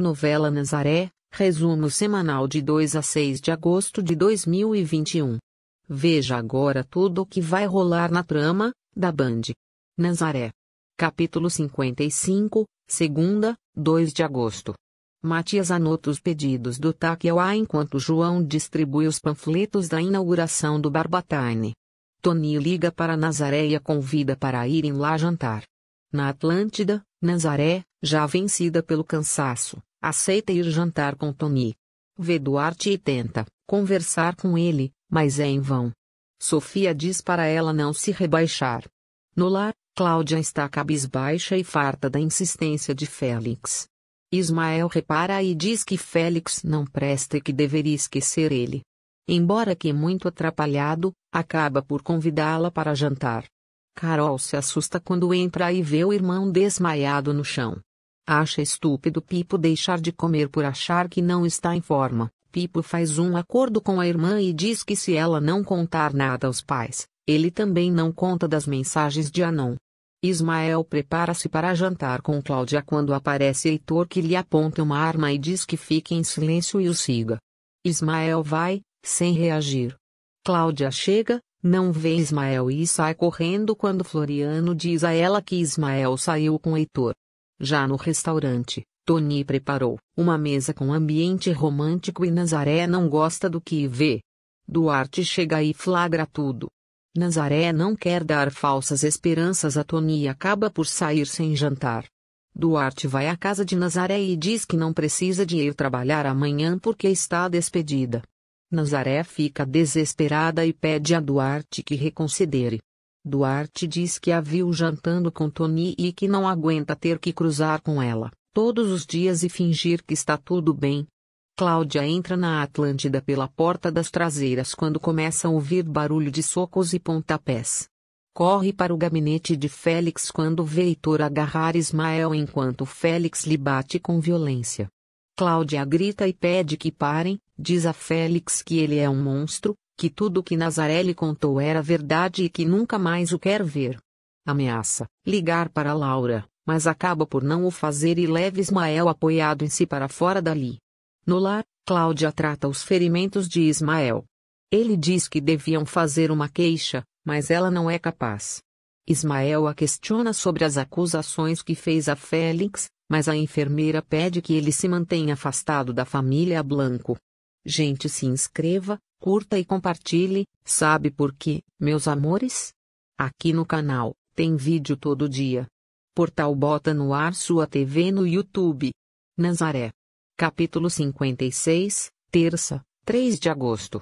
Novela Nazaré, resumo semanal de 2 a 6 de agosto de 2021. Veja agora tudo o que vai rolar na trama da Band. Nazaré. Capítulo 55, segunda, 2 de agosto. Matias anota os pedidos do Taqueuá enquanto João distribui os panfletos da inauguração do Barbataine. Tony liga para Nazaré e a convida para irem lá jantar. Na Atlântida, Nazaré, já vencida pelo cansaço, Aceita ir jantar com Tony. Vê Duarte e tenta conversar com ele, mas é em vão. Sofia diz para ela não se rebaixar. No lar, Cláudia está cabisbaixa e farta da insistência de Félix. Ismael repara e diz que Félix não presta e que deveria esquecer ele. Embora que muito atrapalhado, acaba por convidá-la para jantar. Carol se assusta quando entra e vê o irmão desmaiado no chão. Acha estúpido Pipo deixar de comer por achar que não está em forma. Pipo faz um acordo com a irmã e diz que se ela não contar nada aos pais, ele também não conta das mensagens de Anon. Ismael prepara-se para jantar com Cláudia quando aparece Heitor que lhe aponta uma arma e diz que fique em silêncio e o siga. Ismael vai, sem reagir. Cláudia chega, não vê Ismael e sai correndo quando Floriano diz a ela que Ismael saiu com Heitor. Já no restaurante, Tony preparou uma mesa com ambiente romântico e Nazaré não gosta do que vê. Duarte chega e flagra tudo. Nazaré não quer dar falsas esperanças a Tony e acaba por sair sem jantar. Duarte vai à casa de Nazaré e diz que não precisa de ir trabalhar amanhã porque está despedida. Nazaré fica desesperada e pede a Duarte que reconsidere. Duarte diz que a viu jantando com Tony e que não aguenta ter que cruzar com ela, todos os dias e fingir que está tudo bem. Cláudia entra na Atlântida pela porta das traseiras quando começa a ouvir barulho de socos e pontapés. Corre para o gabinete de Félix quando vê Heitor agarrar Ismael enquanto Félix lhe bate com violência. Cláudia grita e pede que parem, diz a Félix que ele é um monstro, que tudo o que Nazaré lhe contou era verdade e que nunca mais o quer ver. Ameaça ligar para Laura, mas acaba por não o fazer e leva Ismael apoiado em si para fora dali. No lar, Cláudia trata os ferimentos de Ismael. Ele diz que deviam fazer uma queixa, mas ela não é capaz. Ismael a questiona sobre as acusações que fez a Félix, mas a enfermeira pede que ele se mantenha afastado da família Blanco. Gente se inscreva, curta e compartilhe, sabe por quê, meus amores? Aqui no canal, tem vídeo todo dia. Portal Bota no Ar Sua TV no YouTube. Nazaré. Capítulo 56, terça, 3 de agosto.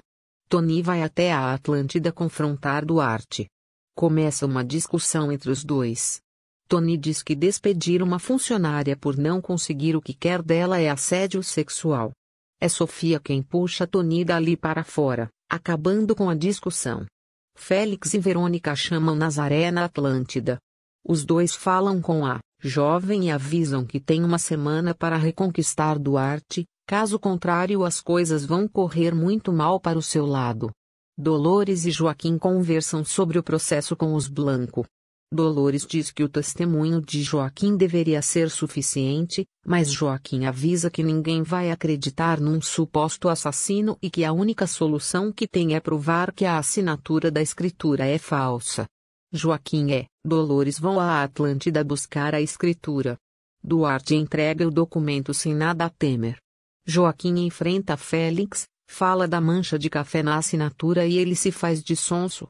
Tony vai até a Atlântida confrontar Duarte. Começa uma discussão entre os dois. Tony diz que despedir uma funcionária por não conseguir o que quer dela é assédio sexual. É Sofia quem puxa Tony dali para fora, acabando com a discussão. Félix e Verônica chamam Nazaré na Atlântida. Os dois falam com a jovem e avisam que tem uma semana para reconquistar Duarte, caso contrário as coisas vão correr muito mal para o seu lado. Dolores e Joaquim conversam sobre o processo com os Blanco, Dolores diz que o testemunho de Joaquim deveria ser suficiente, mas Joaquim avisa que ninguém vai acreditar num suposto assassino e que a única solução que tem é provar que a assinatura da escritura é falsa. Joaquim é, Dolores vão à Atlântida buscar a escritura. Duarte entrega o documento sem nada a temer. Joaquim enfrenta Félix, fala da mancha de café na assinatura e ele se faz de sonso.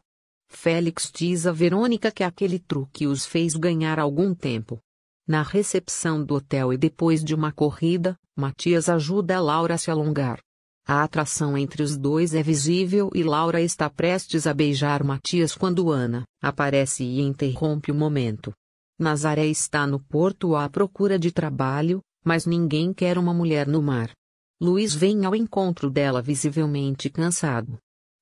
Félix diz a Verônica que aquele truque os fez ganhar algum tempo. Na recepção do hotel e depois de uma corrida, Matias ajuda Laura a se alongar. A atração entre os dois é visível e Laura está prestes a beijar Matias quando Ana aparece e interrompe o momento. Nazaré está no porto à procura de trabalho, mas ninguém quer uma mulher no mar. Luiz vem ao encontro dela visivelmente cansado.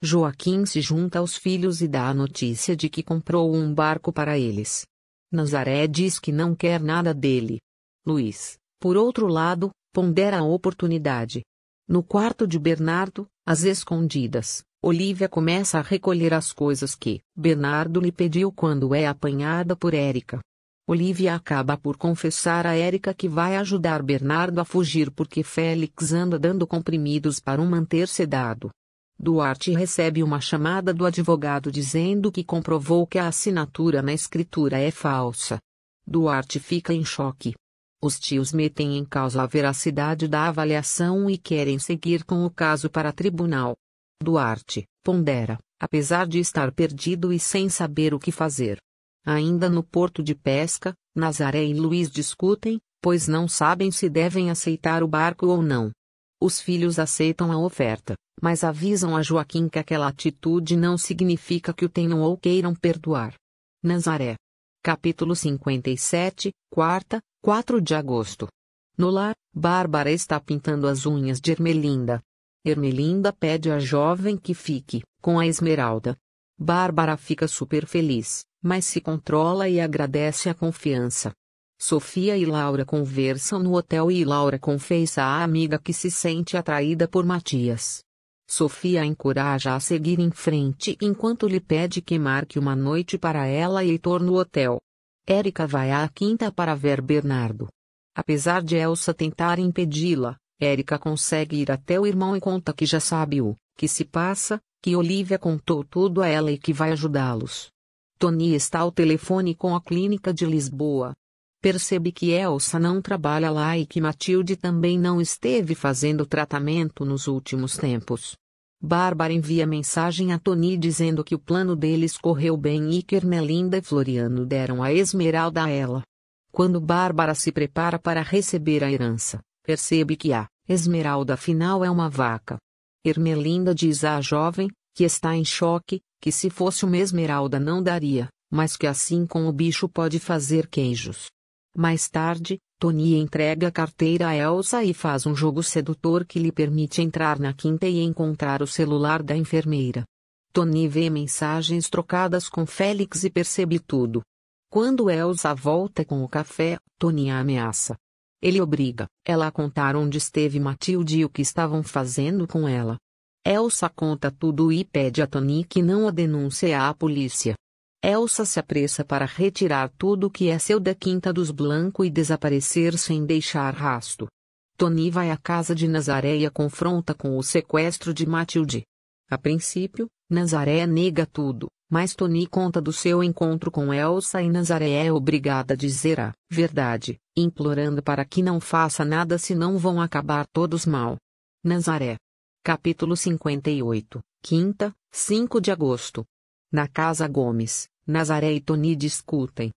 Joaquim se junta aos filhos e dá a notícia de que comprou um barco para eles. Nazaré diz que não quer nada dele. Luiz, por outro lado, pondera a oportunidade. No quarto de Bernardo, às escondidas, Olivia começa a recolher as coisas que Bernardo lhe pediu quando é apanhada por Érica. Olivia acaba por confessar a Érica que vai ajudar Bernardo a fugir porque Félix anda dando comprimidos para o manter sedado. Duarte recebe uma chamada do advogado dizendo que comprovou que a assinatura na escritura é falsa. Duarte fica em choque. Os tios metem em causa a veracidade da avaliação e querem seguir com o caso para tribunal. Duarte pondera, apesar de estar perdido e sem saber o que fazer. Ainda no porto de pesca, Nazaré e Luiz discutem, pois não sabem se devem aceitar o barco ou não. Os filhos aceitam a oferta, mas avisam a Joaquim que aquela atitude não significa que o tenham ou queiram perdoar. Nazaré. Capítulo 57, quarta, 4 de agosto. No lar, Bárbara está pintando as unhas de Ermelinda. Ermelinda pede à jovem que fique com a Esmeralda. Bárbara fica super feliz, mas se controla e agradece a confiança. Sofia e Laura conversam no hotel e Laura confessa à amiga que se sente atraída por Matias. Sofia a encoraja a seguir em frente enquanto lhe pede que marque uma noite para ela e Heitor no hotel. Érica vai à quinta para ver Bernardo. Apesar de Elsa tentar impedi-la, Érica consegue ir até o irmão e conta que já sabe o que se passa, que Olivia contou tudo a ela e que vai ajudá-los. Tony está ao telefone com a clínica de Lisboa, Percebe que Elsa não trabalha lá e que Matilde também não esteve fazendo tratamento nos últimos tempos. Bárbara envia mensagem a Tony dizendo que o plano deles correu bem e que Ermelinda e Floriano deram a esmeralda a ela. Quando Bárbara se prepara para receber a herança, percebe que a esmeralda afinal é uma vaca. Ermelinda diz à jovem, que está em choque, que se fosse uma esmeralda não daria, mas que assim com o bicho pode fazer queijos. Mais tarde, Tony entrega a carteira a Elsa e faz um jogo sedutor que lhe permite entrar na quinta e encontrar o celular da enfermeira. Tony vê mensagens trocadas com Félix e percebe tudo. Quando Elsa volta com o café, Tony a ameaça. Ele obriga ela a contar onde esteve Matilde e o que estavam fazendo com ela. Elsa conta tudo e pede a Tony que não a denuncie à polícia. Elsa se apressa para retirar tudo que é seu da Quinta dos Blanco e desaparecer sem deixar rasto. Tony vai à casa de Nazaré e a confronta com o sequestro de Matilde. A princípio, Nazaré nega tudo, mas Tony conta do seu encontro com Elsa e Nazaré é obrigada a dizer a verdade, implorando para que não faça nada senão vão acabar todos mal. Nazaré. Capítulo 58, Quinta, 5 de agosto. Na Casa Gomes, Nazaré e Tony discutem.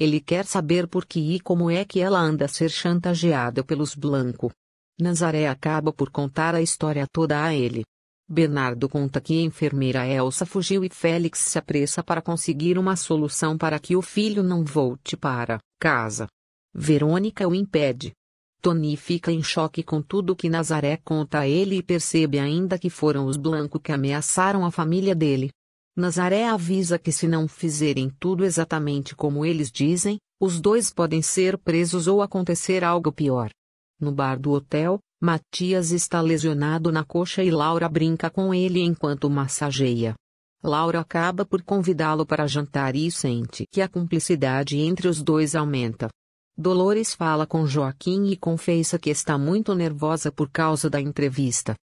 Ele quer saber por que e como é que ela anda a ser chantageada pelos Blanco. Nazaré acaba por contar a história toda a ele. Bernardo conta que a enfermeira Elsa fugiu e Félix se apressa para conseguir uma solução para que o filho não volte para casa. Verônica o impede. Tony fica em choque com tudo que Nazaré conta a ele e percebe ainda que foram os Blanco que ameaçaram a família dele, Nazaré avisa que se não fizerem tudo exatamente como eles dizem, os dois podem ser presos ou acontecer algo pior. No bar do hotel, Matias está lesionado na coxa e Laura brinca com ele enquanto massageia. Laura acaba por convidá-lo para jantar e sente que a cumplicidade entre os dois aumenta. Dolores fala com Joaquim e confessa que está muito nervosa por causa da entrevista.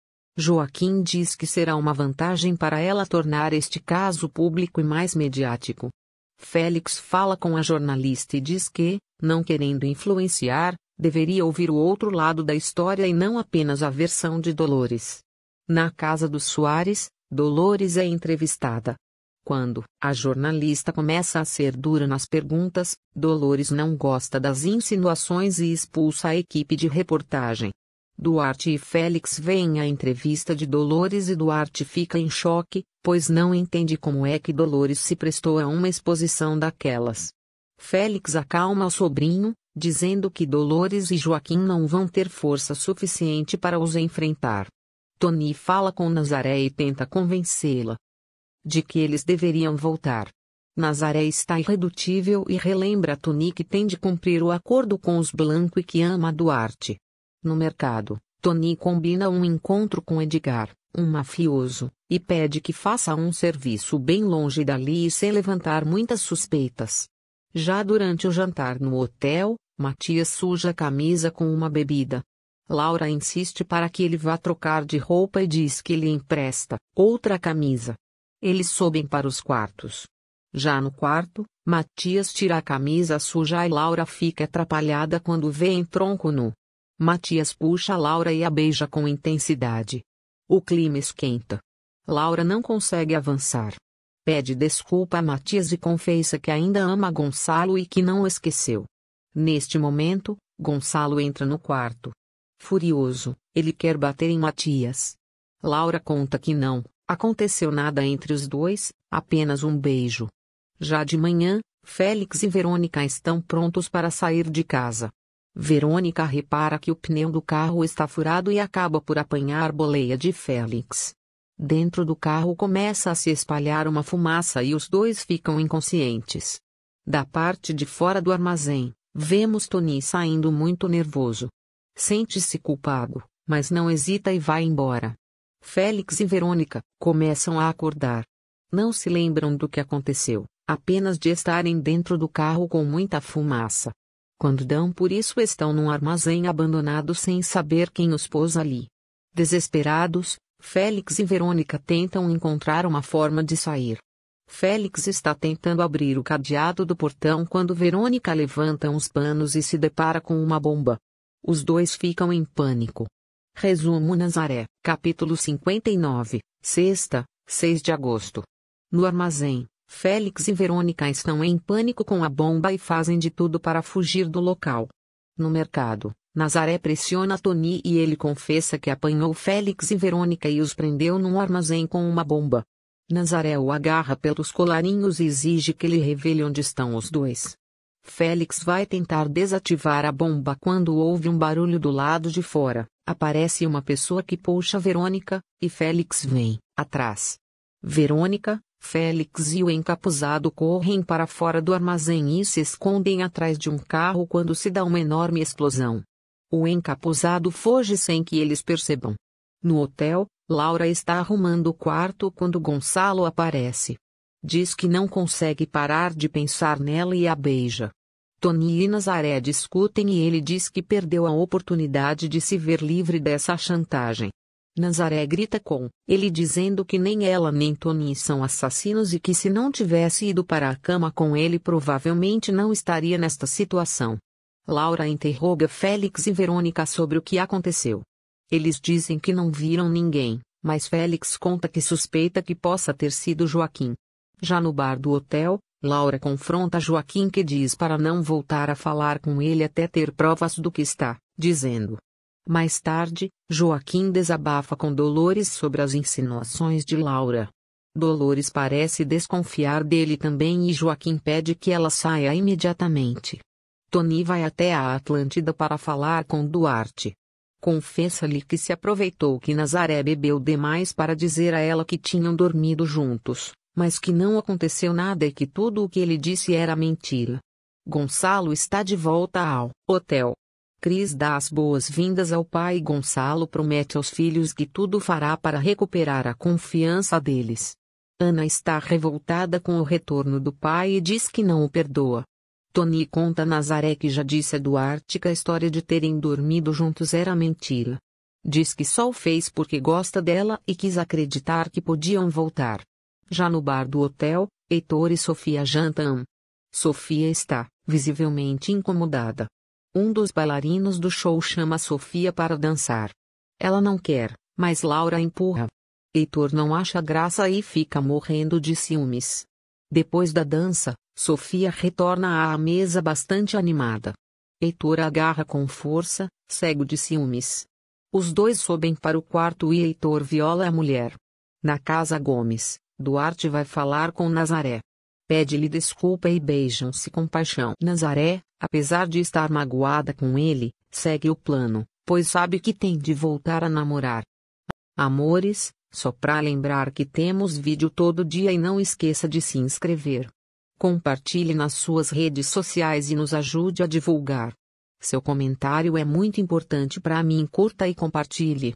Joaquim diz que será uma vantagem para ela tornar este caso público e mais mediático. Félix fala com a jornalista e diz que, não querendo influenciar, deveria ouvir o outro lado da história e não apenas a versão de Dolores. Na casa dos Soares, Dolores é entrevistada. Quando a jornalista começa a ser dura nas perguntas, Dolores não gosta das insinuações e expulsa a equipe de reportagem. Duarte e Félix veem a entrevista de Dolores e Duarte fica em choque, pois não entende como é que Dolores se prestou a uma exposição daquelas. Félix acalma o sobrinho, dizendo que Dolores e Joaquim não vão ter força suficiente para os enfrentar. Tony fala com Nazaré e tenta convencê-la de que eles deveriam voltar. Nazaré está irredutível e relembra a Tony que tem de cumprir o acordo com os Blanco e que ama Duarte. No mercado, Tony combina um encontro com Edgar, um mafioso, e pede que faça um serviço bem longe dali e sem levantar muitas suspeitas. Já durante o jantar no hotel, Matias suja a camisa com uma bebida. Laura insiste para que ele vá trocar de roupa e diz que lhe empresta outra camisa. Eles sobem para os quartos. Já no quarto, Matias tira a camisa suja e Laura fica atrapalhada quando vê em tronco nu. Matias puxa Laura e a beija com intensidade. O clima esquenta. Laura não consegue avançar. Pede desculpa a Matias e confessa que ainda ama Gonçalo e que não o esqueceu. Neste momento, Gonçalo entra no quarto. Furioso, ele quer bater em Matias. Laura conta que não, aconteceu nada entre os dois, apenas um beijo. Já de manhã, Félix e Verônica estão prontos para sair de casa. Verônica repara que o pneu do carro está furado e acaba por apanhar boleia de Félix. Dentro do carro começa a se espalhar uma fumaça e os dois ficam inconscientes. Da parte de fora do armazém, vemos Tony saindo muito nervoso. Sente-se culpado, mas não hesita e vai embora. Félix e Verônica começam a acordar. Não se lembram do que aconteceu, apenas de estarem dentro do carro com muita fumaça. Quando dão por isso estão num armazém abandonado sem saber quem os pôs ali. Desesperados, Félix e Verônica tentam encontrar uma forma de sair. Félix está tentando abrir o cadeado do portão quando Verônica levanta uns panos e se depara com uma bomba. Os dois ficam em pânico. Resumo Nazaré, capítulo 59, sexta, 6 de agosto. No armazém, Félix e Verônica estão em pânico com a bomba e fazem de tudo para fugir do local. No mercado, Nazaré pressiona Tony e ele confessa que apanhou Félix e Verônica e os prendeu num armazém com uma bomba. Nazaré o agarra pelos colarinhos e exige que ele revele onde estão os dois. Félix vai tentar desativar a bomba quando ouve um barulho do lado de fora. Aparece uma pessoa que puxa Verônica, e Félix vem atrás. Verônica, Félix e o encapuzado correm para fora do armazém e se escondem atrás de um carro quando se dá uma enorme explosão. O encapuzado foge sem que eles percebam. No hotel, Laura está arrumando o quarto quando Gonçalo aparece. Diz que não consegue parar de pensar nela e a beija. Tony e Nazaré discutem e ele diz que perdeu a oportunidade de se ver livre dessa chantagem. Nazaré grita com ele dizendo que nem ela nem Tony são assassinos e que se não tivesse ido para a cama com ele provavelmente não estaria nesta situação. Laura interroga Félix e Verônica sobre o que aconteceu. Eles dizem que não viram ninguém, mas Félix conta que suspeita que possa ter sido Joaquim. Já no bar do hotel, Laura confronta Joaquim que diz para não voltar a falar com ele até ter provas do que está dizendo. Mais tarde, Joaquim desabafa com Dolores sobre as insinuações de Laura. Dolores parece desconfiar dele também e Joaquim pede que ela saia imediatamente. Tony vai até a Atlântida para falar com Duarte. Confessa-lhe que se aproveitou que Nazaré bebeu demais para dizer a ela que tinham dormido juntos, mas que não aconteceu nada e que tudo o que ele disse era mentira. Gonçalo está de volta ao hotel, Cris dá as boas-vindas ao pai e Gonçalo promete aos filhos que tudo fará para recuperar a confiança deles. Ana está revoltada com o retorno do pai e diz que não o perdoa. Tony conta a Nazaré que já disse a Duarte que a história de terem dormido juntos era mentira. Diz que só o fez porque gosta dela e quis acreditar que podiam voltar. Já no bar do hotel, Heitor e Sofia jantam. Sofia está, visivelmente incomodada, um dos bailarinos do show chama Sofia para dançar. Ela não quer, mas Laura empurra. Heitor não acha graça e fica morrendo de ciúmes. Depois da dança, Sofia retorna à mesa bastante animada. Heitor agarra com força, cego de ciúmes. Os dois sobem para o quarto e Heitor viola a mulher. Na casa Gomes, Duarte vai falar com Nazaré pede-lhe desculpa e beijam-se com paixão. Nazaré, apesar de estar magoada com ele, segue o plano, pois sabe que tem de voltar a namorar. Amores, só para lembrar que temos vídeo todo dia e não esqueça de se inscrever. Compartilhe nas suas redes sociais e nos ajude a divulgar. Seu comentário é muito importante para mim. Curta e compartilhe.